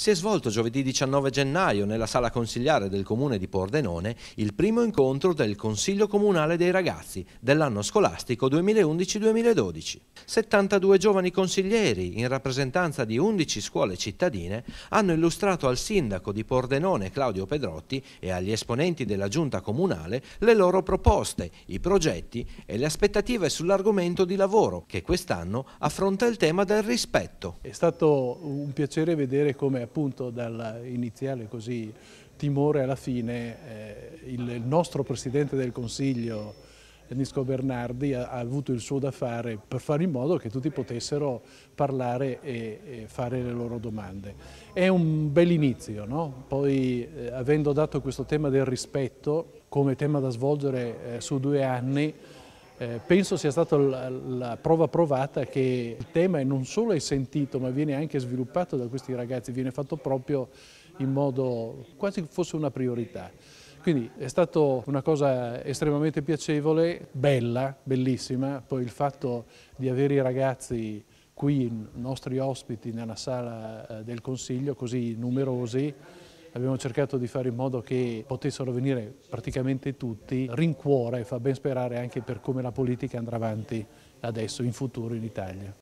Si è svolto giovedì 19 gennaio nella sala consigliare del comune di Pordenone il primo incontro del Consiglio Comunale dei Ragazzi dell'anno scolastico 2011-2012. 72 giovani consiglieri in rappresentanza di 11 scuole cittadine hanno illustrato al sindaco di Pordenone Claudio Pedrotti e agli esponenti della giunta comunale le loro proposte, i progetti e le aspettative sull'argomento di lavoro che quest'anno affronta il tema del rispetto. È stato un piacere vedere come appunto dall'iniziale così timore alla fine eh, il nostro Presidente del Consiglio Nisco Bernardi ha, ha, avuto il suo da fare per fare in modo che tutti potessero parlare e, e fare le loro domande. È un bel inizio, no? poi eh, avendo dato questo tema del rispetto come tema da svolgere eh, su due anni, eh, penso sia stata la, la prova provata che il tema non solo è sentito ma viene anche sviluppato da questi ragazzi, viene fatto proprio in modo quasi fosse una priorità. Quindi è stata una cosa estremamente piacevole, bella, bellissima, poi il fatto di avere i ragazzi qui, i nostri ospiti, nella sala eh, del Consiglio, così numerosi, abbiamo cercato di fare in modo che potessero venire praticamente tutti, rincuore e fa ben sperare anche per come la politica andrà avanti adesso, in futuro in Italia.